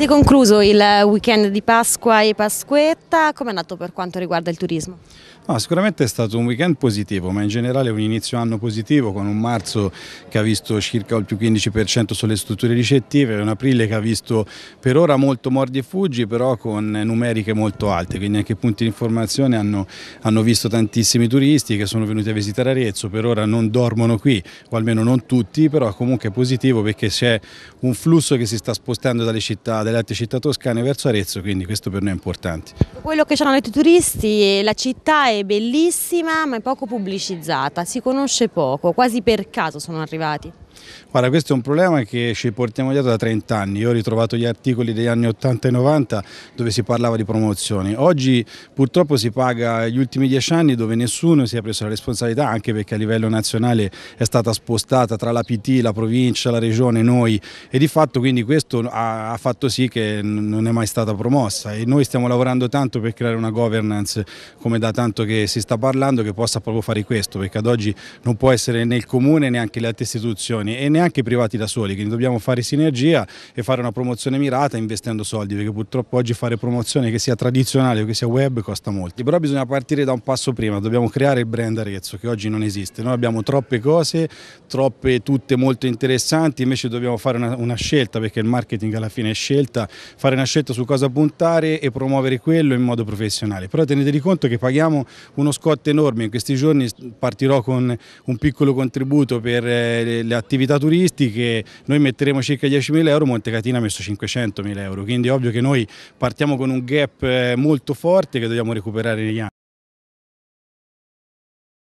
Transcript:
Si è concluso il weekend di Pasqua e Pasquetta, come è andato per quanto riguarda il turismo? No, ah, sicuramente è stato un weekend positivo, ma in generale un inizio anno positivo con un marzo che ha visto circa il più 15% sulle strutture ricettive e un aprile che ha visto per ora molto mordi e fuggi, però con numeriche molto alte, quindi anche punti di informazione hanno, hanno visto tantissimi turisti che sono venuti a visitare Arezzo, per ora non dormono qui, o almeno non tutti, però comunque è positivo perché c'è un flusso che si sta spostando dalle città dalle altre città toscane verso Arezzo, quindi questo per noi è importante. Quello che ci hanno detto i turisti, eh, la città è bellissima ma è poco pubblicizzata, si conosce poco, quasi per caso sono arrivati. Guarda, questo è un problema che ci portiamo dietro da 30 anni. Io ho ritrovato gli articoli degli anni 80 e 90 dove si parlava di promozioni. Oggi purtroppo si paga gli ultimi 10 anni dove nessuno si è preso la responsabilità, anche perché a livello nazionale è stata spostata tra la PT, la provincia, la regione, noi e di fatto quindi questo ha fatto sì che non è mai stata promossa e noi stiamo lavorando tanto per creare una governance come da tanto che si sta parlando che possa proprio fare questo, perché ad oggi non può essere né il comune neanche le altre istituzioni istituzioni e neanche i privati da soli, quindi dobbiamo fare sinergia e fare una promozione mirata investendo soldi, perché purtroppo oggi fare promozione che sia tradizionale o che sia web costa molto. Però bisogna partire da un passo prima, dobbiamo creare il brand Arezzo che oggi non esiste, noi abbiamo troppe cose, troppe tutte molto interessanti, invece dobbiamo fare una, una scelta perché il marketing alla fine è scelta, fare una scelta su cosa puntare e promuovere quello in modo professionale. Però tenetevi conto che paghiamo uno scotto enorme, in questi giorni partirò con un piccolo contributo per eh, le attività attività turistiche noi metteremo circa 10.000 euro, Montecatina ha messo 500.000 euro, quindi è ovvio che noi partiamo con un gap eh, molto forte che dobbiamo recuperare negli anni.